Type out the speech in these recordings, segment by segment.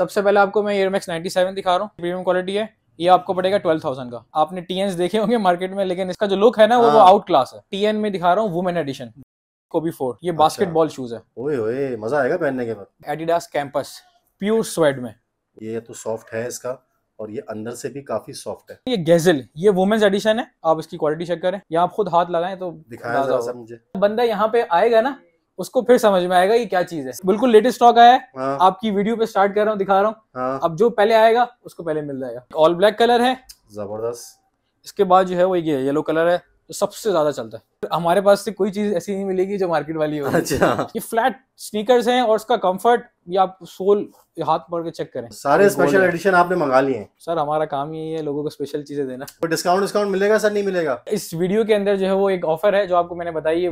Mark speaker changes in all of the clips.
Speaker 1: सबसे पहले आपको मैं एयरमैक्स 97 दिखा रहा हूँ प्रीमियम क्वालिटी है ये आपको पड़ेगा ट्वेल्व थाउजेंड का आपने टीएन देखे होंगे मार्केट में लेकिन इसका जो लुक है ना वो, आउट क्लास हाँ। है टीएन में दिखा रहा हूँ वुमेन एडिशन
Speaker 2: कोबी फोर ये बास्केट बास्केटबॉल शूज है मजा आएगा पहनने के बाद एडिडास कैंपस प्योर स्वेड में ये तो सॉफ्ट है इसका और ये अंदर से भी काफी सॉफ्ट है
Speaker 1: ये गेजल ये वुमेन्स एडिशन है आप इसकी क्वालिटी चेक करें यहाँ आप खुद हाथ लगाएं तो दिखाया मुझे बंदा यहाँ पे आएगा ना उसको फिर समझ में आएगा ये क्या चीज है बिल्कुल लेटेस्ट स्टॉक आया है हाँ। आपकी वीडियो पे स्टार्ट कर रहा हूँ दिखा रहा हूँ हाँ। अब जो पहले आएगा उसको पहले मिल जाएगा ऑल ब्लैक कलर है
Speaker 2: जबरदस्त
Speaker 1: इसके बाद जो है वो ये येलो कलर है तो सबसे ज्यादा चलता है हमारे पास से कोई चीज ऐसी नहीं मिलेगी जो मार्केट वाली हो अच्छा ये फ्लैट स्नीकर्स हैं और उसका कंफर्ट ये आप सोल हाथ पकड़ के चेक करें सारे स्पेशल एडिशन
Speaker 2: आपने मंगा लिए हैं
Speaker 1: सर हमारा काम ही है लोगों को स्पेशल चीजें देना डिस्काउंट तो डिस्काउंट मिलेगा सर नहीं मिलेगा इस वीडियो के अंदर जो है वो एक ऑफर है जो आपको मैंने बताई है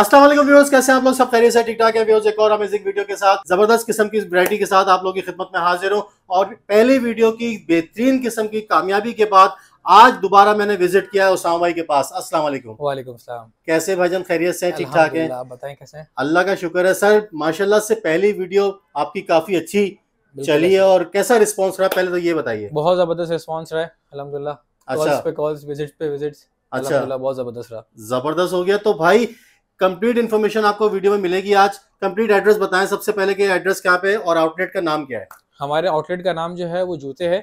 Speaker 2: अस्सलाम वालेकुम व्यूअर्स कैसे हैं आप लोग सब खैरियत से ठीक ठाक है व्यूअर्स एक और अमेजिंग वीडियो के साथ जबरदस्त किस्म की वैरायटी के साथ आप लोग की खिदमत में हाजिर हूँ और पहले वीडियो की बेहतरीन किस्म की कामयाबी के बाद आज दोबारा मैंने विजिट किया है उसामा भाई के पास अस्सलाम वालेकुम वालेकुम अस्सलाम कैसे भाईजान खैरियत से ठीक ठाक है बताएं कैसे अल्लाह का शुक्र है सर माशाल्लाह से पहली वीडियो आपकी काफी अच्छी चली है और कैसा रिस्पांस रहा पहले तो ये बताइए
Speaker 1: बहुत जबरदस्त रिस्पांस रहा है अलहमदुल्ला अच्छा पे कॉल्स विजिट पे विजिट अच्छा
Speaker 2: बहुत जबरदस्त रहा जबरदस्त हो गया तो भाई कंप्लीट इन्फॉर्मेशन आपको वीडियो में मिलेगी आज कंप्लीट एड्रेस बताएं सबसे पहले कि एड्रेस क्या पे और आउटलेट का नाम क्या है
Speaker 1: हमारे आउटलेट का नाम जो है वो जूते है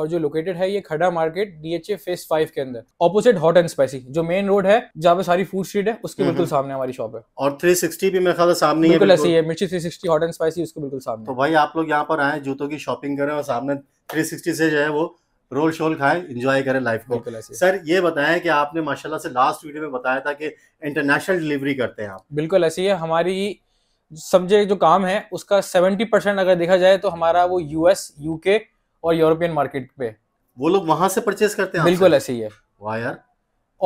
Speaker 1: और जो लोकेटेड है ये खड़ा मार्केट डीएचए फेस फाइव के अंदर ऑपोजिट हॉट एंड स्पाइसी जो मेन रोड है जहाँ पे सारी फूड स्ट्रीट है उसके बिल्कुल सामने हमारी शॉप है
Speaker 2: और 360 भी मेरे ख्याल सामने बिल्कुल ऐसी है मिर्ची 360 हॉट एंड स्पाइसी उसके बिल्कुल सामने तो भाई आप लोग यहाँ पर आए जूतों की शॉपिंग करें और सामने 360 से जो है वो रोल शोल खाएं इंजॉय करें लाइफ को सर ये बताएं कि आपने माशाल्लाह से लास्ट वीडियो में बताया था कि इंटरनेशनल डिलीवरी करते हैं आप
Speaker 1: बिल्कुल ऐसी है हमारी समझे जो काम है उसका सेवेंटी परसेंट अगर देखा जाए तो हमारा वो यूएस यूके और यूरोपियन मार्केट पे वो लोग वहां से परचेज करते हैं बिल्कुल ऐसे ही है वाह यार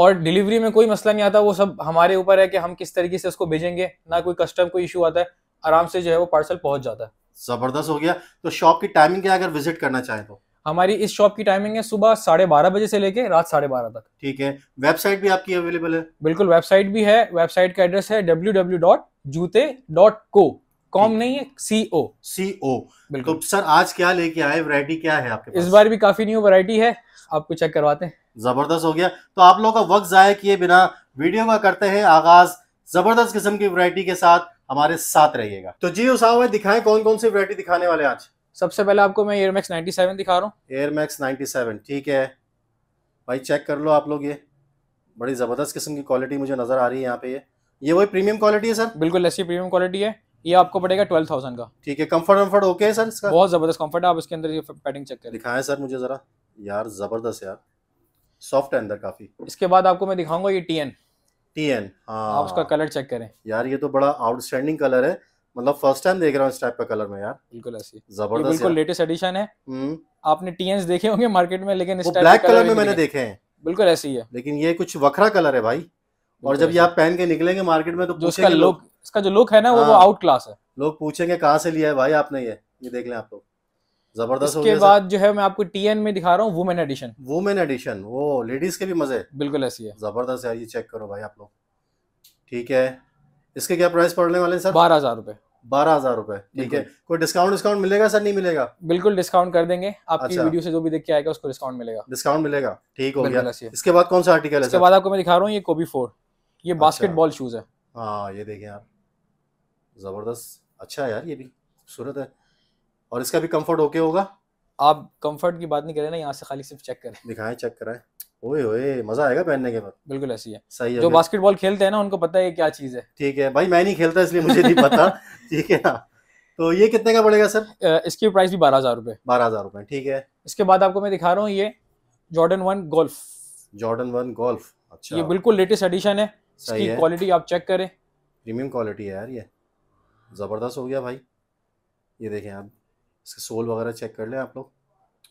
Speaker 1: और डिलीवरी में कोई मसला नहीं आता वो सब हमारे ऊपर है कि हम किस तरीके से उसको भेजेंगे ना
Speaker 2: कोई कस्टम कोई इशू आता है आराम से जो है वो पार्सल पहुंच जाता है जबरदस्त हो गया तो शॉप की टाइमिंग क्या अगर विजिट करना चाहे तो
Speaker 1: हमारी इस शॉप की टाइमिंग है सुबह साढ़े बारह बजे से लेके रात साढ़े बारह तक ठीक है वेबसाइट भी आपकी अवेलेबल है बिल्कुल वेबसाइट भी है वेबसाइट का एड्रेस है डब्ल्यू डब्ल्यू डॉट
Speaker 2: जूते डॉट को कॉम नहीं है सी ओ सी ओ बिल्कुल तो सर आज क्या लेके आए वैरायटी क्या है आपके पास? इस बार भी काफी न्यू वैरायटी है आपको चेक करवाते हैं जबरदस्त हो गया तो आप लोगों का वक्त जाया किए बिना वीडियो का करते हैं आगाज जबरदस्त किस्म की वैरायटी के साथ हमारे साथ रहिएगा तो जी उस दिखाएं कौन कौन सी वैरायटी दिखाने वाले आज सबसे पहले आपको मैं एयर मैक्स नाइन्टी सेवन दिखा रहा हूँ एयर मैक्स नाइन्टी सेवन ठीक है भाई चेक कर लो आप लोग ये बड़ी ज़बरदस्त किस्म की क्वालिटी मुझे नज़र आ रही है यहाँ पे ये ये वही प्रीमियम क्वालिटी है सर बिल्कुल ऐसी प्रीमियम क्वालिटी है ये आपको पड़ेगा ट्वेल्व थाउजेंड का ठीक है कम्फर्ट वम्फर्ट ओके है सर इसका बहुत ज़बरदस्त कम्फर्ट है आप इसके अंदर ये पैटिंग चेक कर दिखाएं सर मुझे ज़रा यार ज़बरदस्त यार सॉफ्ट है अंदर काफ़ी इसके बाद आपको मैं दिखाऊंगा ये टी एन टी एन हाँ आप उसका कलर चेक करें यार ये तो बड़ा आउटस्टैंडिंग कलर है मतलब फर्स्ट टाइम देख रहा हूँ इस टाइप का कलर में यार बिल्कुल ऐसी जबरदस्त बिल्कुल
Speaker 1: लेटेस्ट एडिशन है हम्म। आपने टीएनस देखे होंगे मार्केट में लेकिन इस ब्लैक कलर में मैंने देखे
Speaker 2: हैं बिल्कुल ऐसी ही है लेकिन ये कुछ वखरा कलर है भाई और जब ये आप पहन के निकलेंगे मार्केट में तो जो इसका लुक इसका जो लुक है ना वो आउट क्लास हाँ। है लोग पूछेंगे कहाँ से लिया है भाई आपने ये ये देख लें आप लोग जबरदस्त उसके बाद जो है मैं आपको टीएन में दिखा रहा हूँ वुमेन एडिशन वुमेन एडिशन वो लेडीज के भी मजे बिल्कुल ऐसी है जबरदस्त यार ये चेक करो भाई आप लोग ठीक है इसके क्या प्राइस पड़ने वाले सर बारह हजार रुपए बारह हजार रुपए ठीक है कोई डिस्काउंट डिस्काउंट मिलेगा सर नहीं मिलेगा बिल्कुल डिस्काउंट कर देंगे आपकी अच्छा। वीडियो से जो भी देख के आएगा उसको डिस्काउंट मिलेगा डिस्काउंट मिलेगा ठीक हो गया इसके बाद कौन
Speaker 1: सा आर्टिकल है इसके बाद
Speaker 2: आपको मैं दिखा रहा हूँ ये कोबी फोर ये बास्केटबॉल अच्छा। शूज है हाँ ये देखें आप जबरदस्त अच्छा यार ये भी खूबसूरत है और इसका भी कम्फर्ट ओके होगा
Speaker 1: आप कंफर्ट की बात नहीं करें ना यहाँ से खाली सिर्फ चेक करें
Speaker 2: दिखाएं चेक कराएं ओए ओए मजा आएगा पहनने के बाद बिल्कुल ऐसी है सही है जो बास्केटबॉल खेलते हैं ना उनको पता है क्या चीज है ठीक है भाई मैं नहीं खेलता इसलिए मुझे नहीं पता ठीक है ना तो ये कितने का पड़ेगा सर इसकी प्राइस भी बारह हजार रुपए
Speaker 1: बारह हजार रुपए ठीक है इसके बाद आपको मैं दिखा रहा हूँ ये Jordan one golf Jordan one
Speaker 2: golf अच्छा ये
Speaker 1: बिल्कुल लेटेस्ट एडिशन है इसकी
Speaker 2: क्वालिटी आप चेक करें प्रीमियम क्वालिटी है यार ये ज़बरदस्त हो गया भाई ये देखें आप इसके सोल वगैरह चेक कर लें आप लोग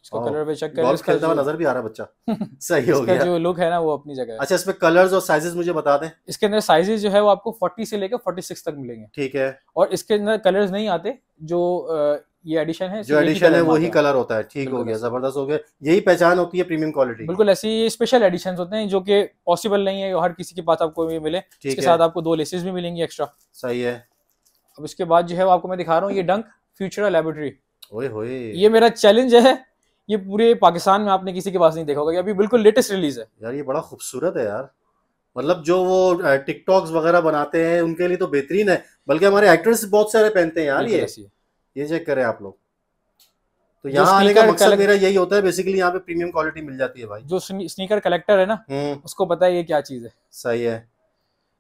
Speaker 2: इसको कलर पे चेक कर खेलता हुआ नजर भी आ रहा बच्चा सही हो गया जो लुक है ना वो अपनी जगह अच्छा इसमें कलर्स और साइजेस मुझे बता दें
Speaker 1: इसके अंदर साइजेस जो है वो आपको 40 से लेकर 46 तक मिलेंगे ठीक है और इसके अंदर कलर्स नहीं आते जो ये एडिशन है जो एडिशन है वही
Speaker 2: कलर होता है ठीक हो गया जबरदस्त हो गया यही पहचान होती है प्रीमियम क्वालिटी
Speaker 1: बिल्कुल ऐसे ये स्पेशल एडिशन होते हैं जो कि पॉसिबल नहीं है हर किसी के पास आपको ये मिले इसके साथ आपको दो लेसेस भी मिलेंगी एक्स्ट्रा सही है अब इसके बाद जो है वो आपको मैं दिखा रहा हूँ ये डंक फ्यूचर
Speaker 2: लेबोरेटरी ये मेरा चैलेंज है ये पूरे पाकिस्तान में आपने किसी के पास नहीं देखा होगा अभी बिल्कुल लेटेस्ट रिलीज है यार ये बड़ा खूबसूरत है यार मतलब जो वो टिकटॉक्स वगैरह बनाते हैं उनके लिए तो बेहतरीन है बल्कि हमारे एक्टर्स बहुत सारे पहनते हैं यार ये ये चेक करें आप लोग तो यहाँ आने का मकसद मेरा यही होता है बेसिकली यहाँ पे प्रीमियम क्वालिटी मिल जाती है भाई जो स्नीकर कलेक्टर है ना हम्म। उसको पता है ये क्या चीज है सही है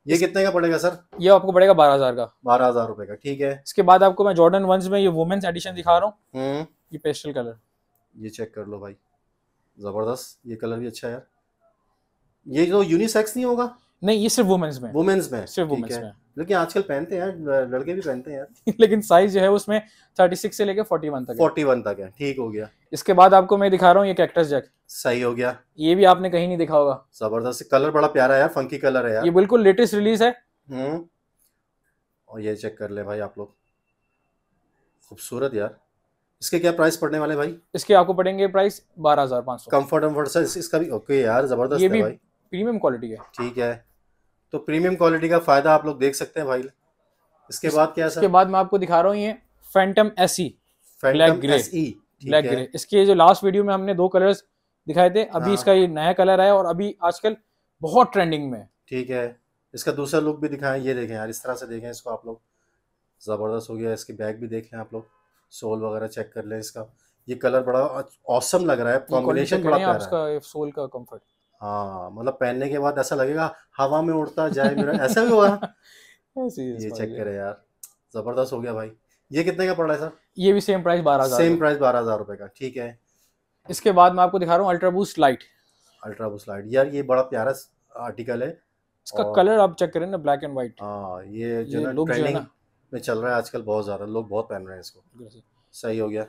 Speaker 2: ये कितने का पड़ेगा सर ये आपको पड़ेगा बारह हजार का बारह हजार रुपए का ठीक है
Speaker 1: इसके बाद आपको मैं जॉर्डन वंस में ये वुमेन्स एडिशन दिखा रहा हूँ हम्म। ये पेस्टल
Speaker 2: कलर ये चेक कर लो भाई ज़बरदस्त ये कलर भी अच्छा है यार ये जो तो यूनिसेक्स नहीं होगा नहीं ये सिर्फ वुमेन्स में वुमेन्स में सिर्फ वुमेन्स में लेकिन आजकल पहनते हैं लड़के भी पहनते हैं यार
Speaker 1: लेकिन साइज जो है उसमें 36 से लेके 41 तक
Speaker 2: 41 तक है ठीक हो गया
Speaker 1: इसके बाद आपको मैं दिखा रहा हूँ ये कैक्टस जैक सही हो गया ये भी आपने कहीं नहीं दिखा होगा
Speaker 2: जबरदस्त कलर बड़ा प्यारा है फंकी कलर है यार ये
Speaker 1: बिल्कुल लेटेस्ट रिलीज है
Speaker 2: हम्म। और ये चेक कर ले भाई आप लोग खूबसूरत यार इसके क्या प्राइस पड़ने वाले भाई इसके आपको पड़ेंगे प्राइस बारह हजार पाँच सौ कम्फर्ट वम्फर्ट इसका भी ओके यार ज़बरदस्त है भाई प्रीमियम क्वालिटी है ठीक है तो प्रीमियम क्वालिटी का फ़ायदा आप लोग देख सकते हैं भाई इसके इस, बाद क्या इसके
Speaker 1: बाद मैं आपको दिखा रहा हूँ ये
Speaker 2: phantom S E black grey black grey
Speaker 1: इसके जो लास्ट वीडियो में हमने दो कलर्स दिखाए थे अभी हाँ। इसका ये नया कलर आया और अभी आजकल बहुत ट्रेंडिंग में
Speaker 2: ठीक है इसका दूसरा लुक भी दिखाएं ये देखें यार इस तरह से देखें इसको आप लोग ज़बरदस्त हो गया इसकी बैग भी देखें आप लोग सोल वगैरह चेक कर लें इसका ये कलर बड़ा ऑसम लग रहा है कॉम्बिनेशन बड़ा प्यारा है उसका
Speaker 1: सोल का कंफर्ट
Speaker 2: हाँ मतलब पहनने के बाद ऐसा लगेगा हवा में उड़ता जाए मेरा ऐसा भी होगा ये चेक करें यार जबरदस्त हो गया भाई ये कितने का पड़ रहा है सर ये भी सेम प्राइस बारह हजार सेम प्राइस बारह हजार रुपए का ठीक है इसके बाद मैं आपको दिखा रहा हूँ ultra boost light ultra boost light यार ये बड़ा प्यारा आर्टिकल है इसका कलर आप चेक करें ना ब्लैक एंड व्हाइट हाँ ये जो ना ट्रेंडिंग में चल रहा है आजकल बहुत ज़्यादा लोग बहुत पहन रहे हैं इसको सही हो गया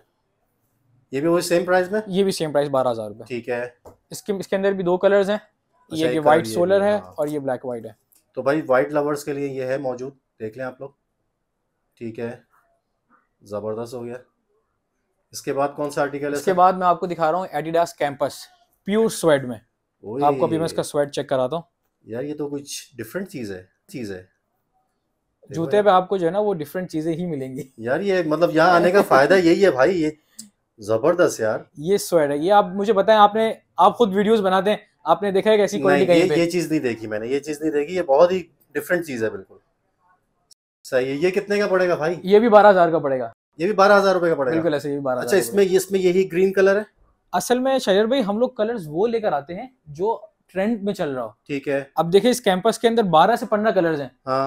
Speaker 2: ये भी वही सेम प्राइस में ये भी सेम प्राइस बारह हज़ार रुपये ठीक है इसके इसके अंदर भी दो कलर्स हैं अच्छा, ये ये वाइट सोलर है हाँ। और ये ब्लैक वाइट है तो भाई वाइट लवर्स के लिए ये है मौजूद देख लें आप लोग ठीक है ज़बरदस्त हो गया इसके बाद कौन सा आर्टिकल है इसके बाद मैं आपको दिखा रहा हूँ एडिडास कैंपस
Speaker 1: प्योर स्वेट में
Speaker 2: आपको अभी मैं इसका स्वेट चेक कराता हूँ यार ये तो कुछ डिफरेंट चीज़ है चीज़ है
Speaker 1: जूते पे आपको जो है ना वो डिफरेंट चीजें ही मिलेंगी
Speaker 2: यार ये मतलब यहाँ आने का फायदा यही है भाई ये जबरदस्त यार
Speaker 1: ये स्वेड है ये आप मुझे बताएं आपने आप खुद वीडियोस बनाते हैं आपने देखा है कैसी क्वालिटी कहीं ये, पे ये
Speaker 2: चीज नहीं देखी मैंने ये चीज नहीं देखी ये बहुत ही डिफरेंट चीज है बिल्कुल सही है ये कितने का पड़ेगा भाई
Speaker 1: ये भी बारह का
Speaker 2: पड़ेगा ये भी बारह हजार का पड़ेगा बिल्कुल ऐसे ये बारह अच्छा इसमें इसमें
Speaker 1: यही ग्रीन कलर है असल में शरीर भाई हम लोग कलर्स वो लेकर आते हैं जो ट्रेंड में चल रहा हो ठीक है अब देखिए इस कैंपस के अंदर बारह से पंद्रह कलर्स हैं हाँ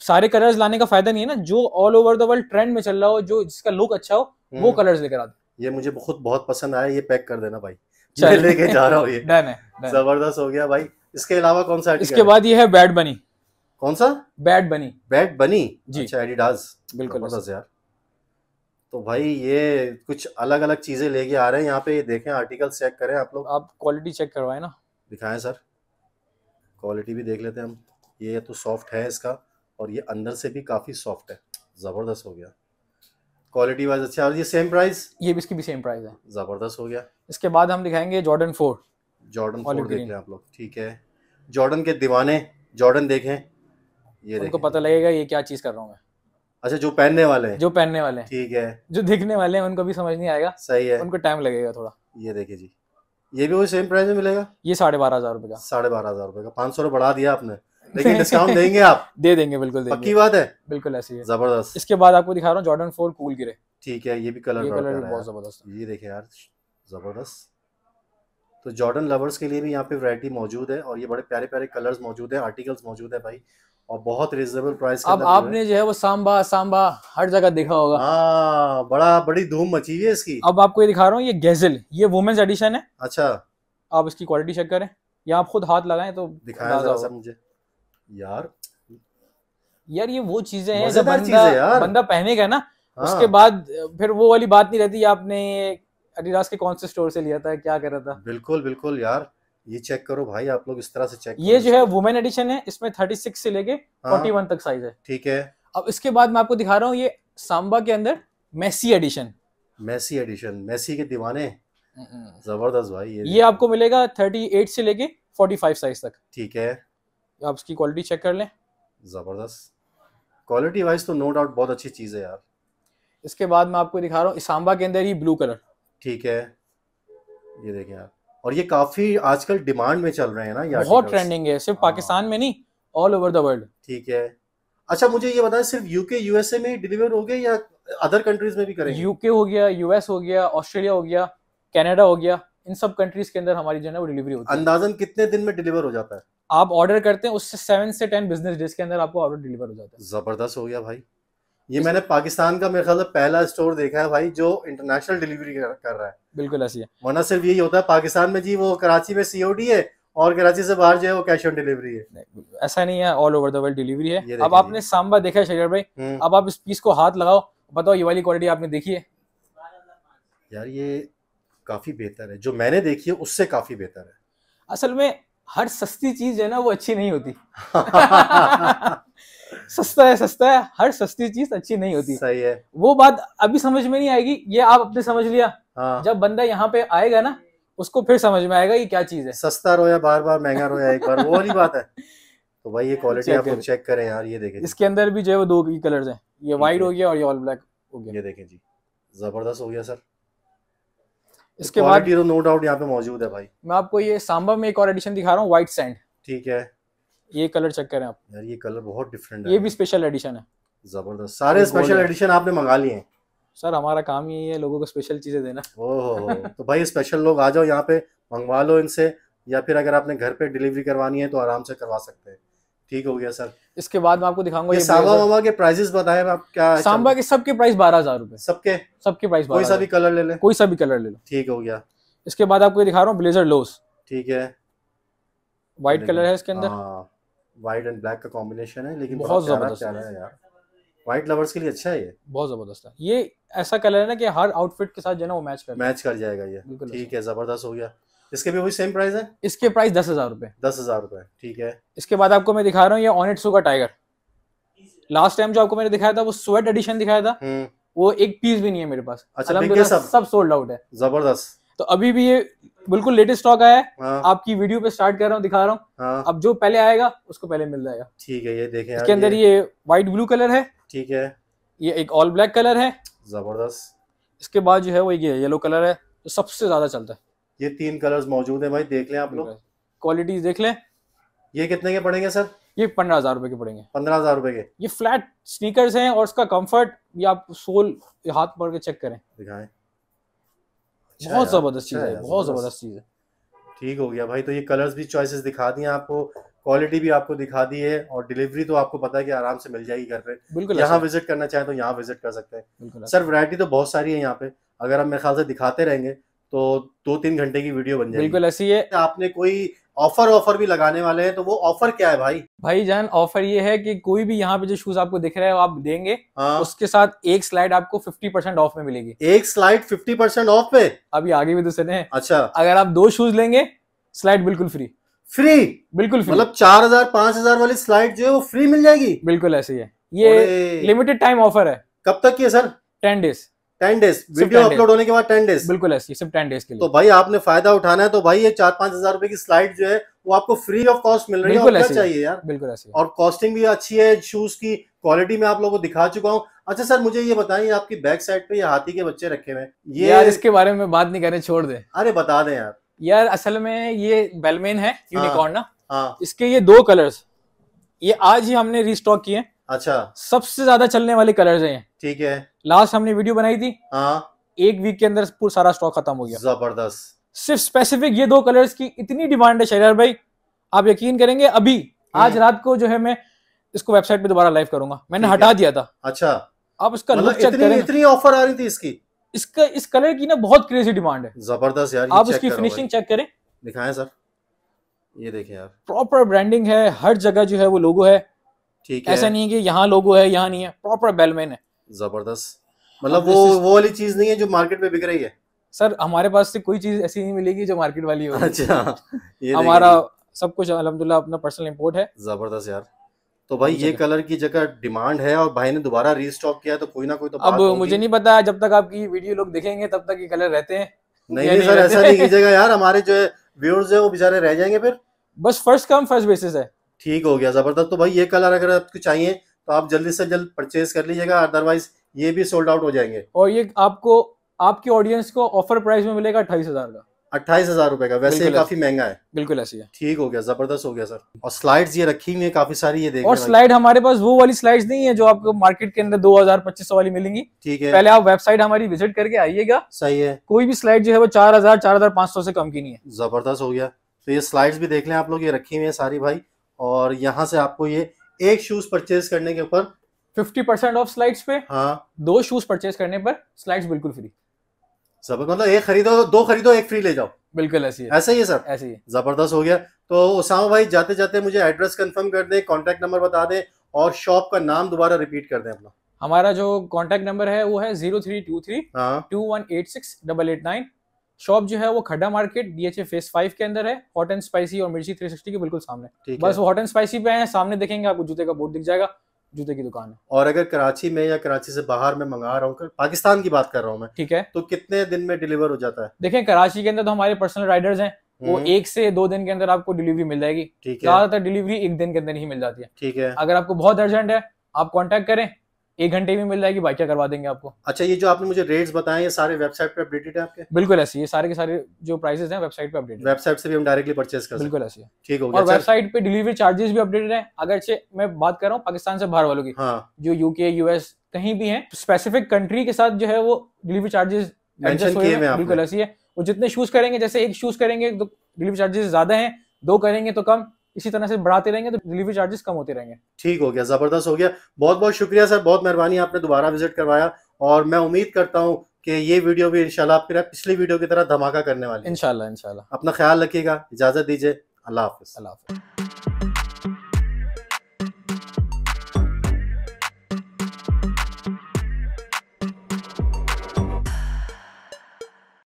Speaker 1: सारे कलर्स लाने का फायदा नहीं है ना जो all over the world trend में चल रहा हो जो जिसका लुक अच्छा हो वो कलर्स हम्म। लेकर आते
Speaker 2: ये मुझे बहुत बहुत पसंद आया ये पैक कर देना भाई लेके जा रहा हूँ जबरदस्त हो गया भाई इसके अलावा कौन सा इसके बाद ये है बैड बनी कौन सा बैड बनी बैड बनी जी अच्छा एडिडास बिल्कुल यार तो भाई ये कुछ अलग अलग चीजें लेके आ रहे हैं यहाँ पे देखें आर्टिकल चेक करें आप लोग आप क्वालिटी चेक करवाए ना दिखाएं सर क्वालिटी भी देख लेते हैं हम ये तो सॉफ्ट है इसका और ये अंदर से भी काफ़ी सॉफ्ट है ज़बरदस्त हो गया क्वालिटी वाइज अच्छा और ये सेम प्राइस ये भी इसकी भी सेम प्राइस है ज़बरदस्त हो गया
Speaker 1: इसके बाद हम दिखाएंगे जॉर्डन फोर जॉर्डन फोर देख रहे
Speaker 2: आप लोग ठीक है जॉर्डन के दीवाने जॉर्डन देखें ये देखो
Speaker 1: पता लगेगा ये क्या चीज़ कर रहा हूँ मैं
Speaker 2: अच्छा जो पहनने वाले हैं
Speaker 1: जो पहनने वाले हैं ठीक है जो दिखने वाले हैं उनको भी समझ नहीं आएगा सही है
Speaker 2: उनको टाइम लगेगा थोड़ा ये देखिए जी ये भी वही सेम प्राइस में मिलेगा ये साढ़े बारह हजार रुपये का साढ़े बारह हजार रुपए का पाँच सौ रुपए बढ़ा दिया आपने लेकिन डिस्काउंट देंगे आप दे देंगे बिल्कुल देंगे पक्की बात है बिल्कुल ऐसी है जबरदस्त
Speaker 1: इसके बाद आपको दिखा रहा हूँ जॉर्डन फोर कूल गिरे ठीक है ये भी कलर ये कलर बहुत
Speaker 2: जबरदस्त ये देखे यार जबरदस्त तो जॉर्डन लवर्स के लिए भी यहाँ पे वैरायटी मौजूद है और ये बड़े प्यारे प्यारे कलर्स मौजूद है आर्टिकल्स मौजूद है भाई और बहुत रिजनेबल प्राइस अब आपने
Speaker 1: जो है वो सांबा सांबा हर जगह देखा होगा आ, हाँ, बड़ा बड़ी धूम मची हुई है इसकी अब आपको ये दिखा रहा हूँ ये गेजल ये वुमेन्स एडिशन है अच्छा आप इसकी क्वालिटी चेक करें या आप खुद हाथ लगाए तो दिखाया
Speaker 2: मुझे यार
Speaker 1: यार ये वो चीजें हैं जब बंदा बंदा पहनेगा ना हाँ। उसके बाद फिर वो वाली बात नहीं रहती आपने
Speaker 2: अडिडास के कौन से स्टोर से लिया था क्या रहा था बिल्कुल बिल्कुल यार ये चेक करो भाई आप लोग इस तरह से चेक
Speaker 1: ये जो है वुमेन एडिशन है इसमें 36 से लेके हाँ, 41 तक साइज है ठीक है अब इसके बाद मैं आपको दिखा रहा हूँ ये सांबा के अंदर Messi edition
Speaker 2: Messi edition Messi के दीवाने हम्म। जबरदस्त भाई ये ये
Speaker 1: आपको मिलेगा 38 से लेके 45 साइज
Speaker 2: तक ठीक है आप उसकी क्वालिटी चेक कर लें ज़बरदस्त क्वालिटी वाइज तो नो डाउट बहुत अच्छी चीज़ है यार इसके बाद मैं आपको दिखा रहा हूँ इसाम्बा के अंदर ही ब्लू कलर ठीक है ये देखिए यार और ये काफ़ी आजकल डिमांड में चल रहे हैं ना यार बहुत
Speaker 1: ट्रेंडिंग है सिर्फ पाकिस्तान हाँ। में नहीं ऑल ओवर द वर्ल्ड ठीक है अच्छा मुझे ये बताएं सिर्फ यूके यूएसए में डिलीवर हो गए या अदर कंट्रीज में भी करेंगे यूके हो गया यूएस हो गया ऑस्ट्रेलिया हो गया कनाडा हो गया इन सब कंट्रीज के अंदर हमारी जो है वो डिलीवरी होती है
Speaker 2: अंदाजन कितने दिन में डिलीवर हो जाता है
Speaker 1: आप ऑर्डर करते हैं उससे सेवन से टेन बिजनेस डेज के अंदर आपको ऑर्डर डिलीवर हो जाता
Speaker 2: है जबरदस्त हो गया भाई ये मैंने पाकिस्तान का मेरे ख्याल से पहला स्टोर देखा है भाई जो इंटरनेशनल डिलीवरी कर रहा है बिल्कुल ऐसी है वरना सिर्फ यही होता है पाकिस्तान में जी वो कराची में सीओडी है और कराची से बाहर जो है वो कैश ऑन डिलीवरी है
Speaker 1: ऐसा नहीं है all over the world delivery
Speaker 2: है अब आपने
Speaker 1: सांबा देखा है शरीर भाई हम्म। अब आप इस पीस को हाथ लगाओ बताओ ये वाली क्वालिटी आपने देखी है
Speaker 2: यार ये काफ़ी बेहतर है जो मैंने देखी है उससे काफ़ी बेहतर है असल में हर सस्ती चीज़ है ना वो अच्छी नहीं होती सस्ता है सस्ता है हर
Speaker 1: सस्ती चीज अच्छी नहीं होती सही है वो बात अभी समझ में नहीं आएगी ये आप अपने समझ लिया हाँ। जब बंदा यहाँ पे आएगा ना उसको फिर समझ में आएगा ये क्या चीज है सस्ता
Speaker 2: रोया बार बार महंगा रोया एक बार वो वाली बात है तो भाई ये क्वालिटी आप चेक करें यार ये देखें इसके अंदर भी जो है वो दो कलर है ये व्हाइट हो गया और ये ऑल ब्लैक हो गया ये देखें जी जबरदस्त हो गया सर इसके बाद तो नो डाउट यहाँ पे मौजूद है भाई
Speaker 1: मैं आपको ये सांबा में एक और एडिशन दिखा रहा हूँ व्हाइट सैंड
Speaker 2: ठीक है ये कलर चेक करें आप यार ये कलर बहुत डिफरेंट है ये
Speaker 1: भी स्पेशल एडिशन है
Speaker 2: जबरदस्त सारे स्पेशल एडिशन आपने मंगा लिए हैं
Speaker 1: सर हमारा काम यही है लोगों को स्पेशल चीजें देना
Speaker 2: ओह तो भाई स्पेशल लोग आ जाओ यहाँ पे मंगवा लो इनसे या फिर अगर आपने घर पे डिलीवरी करवानी है तो आराम से करवा सकते हैं ठीक हो गया सर इसके बाद मैं आपको दिखाऊंगा ये, ये सांबा मामा के प्राइसेस बताए आप क्या सांबा के सबके प्राइस बारह हजार रूपए सबके सबके प्राइस कोई सा भी कलर ले लें कोई सा भी
Speaker 1: कलर ले लो ठीक हो गया इसके बाद आपको ये दिखा रहा हूँ ब्लेजर लोस ठीक है व्हाइट कलर है इसके अंदर
Speaker 2: व्हाइट एंड ब्लैक का कॉम्बिनेशन है लेकिन बहुत जबरदस्त है यार व्हाइट लवर्स के लिए अच्छा है ये बहुत जबरदस्त है ये ऐसा कलर है ना कि हर आउटफिट के साथ जो है ना वो मैच कर मैच कर जाएगा ये ठीक है जबरदस्त हो गया इसके भी वही सेम प्राइस है इसके प्राइस दस हजार रुपए दस हजार रुपए ठीक है
Speaker 1: इसके बाद आपको मैं दिखा रहा हूँ ये ऑनिट का टाइगर लास्ट टाइम जो आपको मैंने दिखाया था वो स्वेट एडिशन दिखाया था हम्म। वो एक पीस भी नहीं है मेरे पास अच्छा सब
Speaker 2: सब सोल्ड आउट है जबरदस्त
Speaker 1: तो अभी भी ये बिल्कुल लेटेस्ट स्टॉक आया है हाँ। आपकी वीडियो पे स्टार्ट कर रहा हूँ दिखा रहा हूँ हाँ। अब जो पहले आएगा उसको पहले मिल जाएगा ठीक है ये देखें इसके अंदर ये व्हाइट ब्लू कलर है
Speaker 2: ठीक है ये एक ऑल ब्लैक कलर है जबरदस्त इसके बाद जो है वो ये येलो कलर है तो सबसे ज्यादा चलता है ये तीन कलर्स मौजूद हैं भाई देख लें आप लोग क्वालिटी देख लें ये कितने के पड़ेंगे सर ये पंद्रह हजार रुपए के पड़ेंगे पंद्रह हजार रुपए के ये फ्लैट स्नीकर्स
Speaker 1: हैं और इसका कंफर्ट ये आप सोल हाथ पकड़ के चेक करें दिखाएं बहुत जबरदस्त चीज है अच्छा, बहुत जबरदस्त चीज
Speaker 2: है ठीक हो गया भाई तो ये कलर्स भी चॉइसेस दिखा दिए आपको क्वालिटी भी आपको दिखा दी है और डिलीवरी तो आपको पता है कि आराम से मिल जाएगी घर पे बिल्कुल यहाँ विजिट करना चाहे तो यहाँ विजिट कर सकते हैं सर वरायटी तो बहुत सारी है यहाँ पे अगर हम मेरे ख्याल से दिखाते रहेंगे तो दो तीन घंटे की वीडियो बन जाएगी बिल्कुल ऐसी है तो आपने कोई ऑफर ऑफर भी लगाने वाले हैं तो वो ऑफर क्या है भाई
Speaker 1: भाई जान ऑफर ये है कि कोई भी यहाँ पे जो शूज आपको दिख रहा है आप देंगे हाँ। उसके साथ एक स्लाइड आपको 50 परसेंट ऑफ में मिलेगी एक स्लाइड 50 परसेंट ऑफ पे अभी आगे भी दूसरे तो हैं अच्छा अगर आप दो शूज लेंगे स्लाइड बिल्कुल फ्री फ्री
Speaker 2: बिल्कुल फ्री मतलब चार हजार पांच हजार वाली स्लाइड जो है वो फ्री मिल जाएगी बिल्कुल ऐसी है ये लिमिटेड टाइम ऑफर है कब तक की है sir ten days ten days video upload होने के बाद टेन डेज बिल्कुल ऐसी सिर्फ टेन डेज के लिए तो भाई आपने फायदा उठाना है तो भाई ये चार पांच हजार रुपए की स्लाइड जो है वो आपको फ्री ऑफ कॉस्ट मिल रही है चाहिए यार बिल्कुल ऐसी और कॉस्टिंग भी अच्छी है शूज की क्वालिटी में आप लोगों को दिखा चुका हूँ अच्छा सर मुझे ये बताएं आपकी बैक साइड पे ये हाथी के बच्चे रखे हुए ये यार इसके बारे में बात नहीं करें छोड़ दे अरे बता दे यार
Speaker 1: यार असल में ये बेलमेन है यूनिकॉर्न हाँ, ना हाँ। इसके ये दो कलर्स ये आज ही हमने रिस्टॉक किए अच्छा सबसे ज्यादा चलने वाले कलर्स हैं ठीक है लास्ट हमने वीडियो बनाई थी हाँ। एक वीक के अंदर पूरा सारा स्टॉक
Speaker 2: खत्म हो गया जबरदस्त
Speaker 1: सिर्फ स्पेसिफिक ये दो कलर्स की इतनी डिमांड है शरीर भाई आप यकीन करेंगे अभी हम्म। आज रात को जो है मैं इसको वेबसाइट पे दोबारा लाइव करूंगा मैंने हटा दिया था अच्छा
Speaker 2: आप इसका लुक चेक करें इतनी
Speaker 1: ऑफर आ रही थी इसकी इसका इस कलर की ना बहुत क्रेजी डिमांड है
Speaker 2: जबरदस्त यार आप इसकी फिनिशिंग चेक करें दिखाएं सर ये देखे यार
Speaker 1: प्रॉपर ब्रांडिंग है हर जगह जो है वो लोगो है ठीक है ऐसा नहीं है कि यहाँ लोगो है यहाँ नहीं है प्रॉपर बेलमैन है
Speaker 2: जबरदस्त मतलब वो वो वाली चीज नहीं है जो मार्केट में बिक रही है सर
Speaker 1: हमारे पास से कोई चीज ऐसी नहीं मिलेगी जो मार्केट वाली हो अच्छा ये हमारा सब कुछ अलहमदुल्ला अपना पर्सनल इम्पोर्ट है जबरदस्त यार तो भाई ये
Speaker 2: कलर की जगह डिमांड है और भाई ने दोबारा रीस्टॉक किया तो कोई ना कोई तो अब मुझे नहीं
Speaker 1: पता जब तक आपकी वीडियो लोग देखेंगे तब तक ये कलर रहते हैं
Speaker 2: नहीं, नहीं सर ऐसा नहीं कीजिएगा यार हमारे जो व्यूअर्स है वो बेचारे रह जाएंगे फिर बस फर्स्ट कम फर्स्ट बेसिस है ठीक हो गया जबरदस्त तो भाई ये कलर अगर आपको चाहिए तो आप जल्दी से जल्द परचेज कर लीजिएगा अदरवाइज ये भी सोल्ड आउट हो जाएंगे और ये आपको आपके ऑडियंस को
Speaker 1: ऑफर प्राइस में मिलेगा अट्ठाईस हजार का अट्ठाईस हजार रुपए का वैसे काफी
Speaker 2: महंगा है बिल्कुल ऐसी है ठीक हो गया जबरदस्त हो गया सर और स्लाइड्स ये रखी हुई है काफी सारी ये देखिए और स्लाइड
Speaker 1: हमारे पास वो वाली स्लाइड्स नहीं है जो आपको मार्केट के अंदर दो हजार पच्चीस सौ वाली मिलेंगी ठीक है पहले आप वेबसाइट हमारी विजिट करके आइएगा सही है कोई भी स्लाइड
Speaker 2: जो है वो चार हजार चार हजार पांच सौ से कम की नहीं है जबरदस्त हो गया तो ये स्लाइड्स भी देख लें आप लोग ये रखी हुई है सारी भाई और यहाँ से आपको ये एक शूज परचेज करने के ऊपर फिफ्टी परसेंट ऑफ स्लाइड्स पे हाँ दो शूज परचेज करने पर स्लाइड्स बिल्कुल फ्री सब मतलब एक खरीदो तो दो खरीदो एक फ्री ले जाओ बिल्कुल ऐसी ऐसा ही है सर ऐसी ही जबरदस्त हो गया तो उसामा भाई जाते जाते मुझे एड्रेस कंफर्म कर दें कॉन्टेक्ट नंबर बता दें और शॉप का नाम दोबारा रिपीट कर दें अपना
Speaker 1: हमारा जो कॉन्टेक्ट नंबर है वो है zero three two three two one eight six double eight nine shop जो है वो Khadda market H A phase five के अंदर है हॉट एंड स्पाइसी और मिर्ची थ्री सिक्सटी के बिल्कुल
Speaker 2: सामने बस हॉट
Speaker 1: एंड स्पाइसी पे है सामने देखेंगे आपको जूते का बोर्ड दिख जाएगा जूते की दुकान है
Speaker 2: और अगर कराची में या कराची से बाहर में मंगा रहा हूँ पाकिस्तान की बात कर रहा हूँ मैं ठीक है तो कितने दिन में डिलीवर हो जाता है
Speaker 1: देखें कराची के अंदर तो हमारे पर्सनल राइडर्स हैं वो हम्म। एक से दो दिन के अंदर आपको डिलीवरी मिल जाएगी ज्यादातर डिलीवरी एक दिन के अंदर ही मिल जाती है ठीक है अगर आपको बहुत अर्जेंट है आप कॉन्टेक्ट करें एक घंटे में मिल जाएगी बाइक क्या करवा देंगे आपको
Speaker 2: अच्छा ये जो आपने मुझे रेट्स बताए ये सारे वेबसाइट पे अपडेटेड है आपके बिल्कुल
Speaker 1: ऐसी ये सारे के सारे जो प्राइसेस हैं वेबसाइट पे अपडेटेड
Speaker 2: वेबसाइट से भी हम डायरेक्टली परचेस कर बिल्कुल ऐसी ठीक हो गया और वेबसाइट
Speaker 1: पे डिलीवरी चार्जेस भी अपडेटेड है अगर से मैं बात कर रहा हूँ पाकिस्तान से बाहर वालों की हाँ। जो यूके यूएस कहीं भी है स्पेसिफिक कंट्री के साथ जो है वो डिलीवरी चार्जेस बिल्कुल ऐसी है वो जितने शूज करेंगे जैसे एक शूज करेंगे तो डिलीवरी चार्जेस ज्यादा है दो करेंगे तो कम इसी तरह से बढ़ाते रहेंगे तो डिलीवरी चार्जेस कम होते रहेंगे
Speaker 2: ठीक हो गया जबरदस्त हो गया बहुत बहुत शुक्रिया सर बहुत मेहरबानी आपने दोबारा विजिट करवाया और मैं उम्मीद करता हूँ कि ये वीडियो भी इनशाला आपकी पिछली वीडियो की तरह धमाका करने वाली इनशाला इनशाला अपना ख्याल रखिएगा इजाजत दीजिए अल्लाह हाफिज अल्लाह हाफिज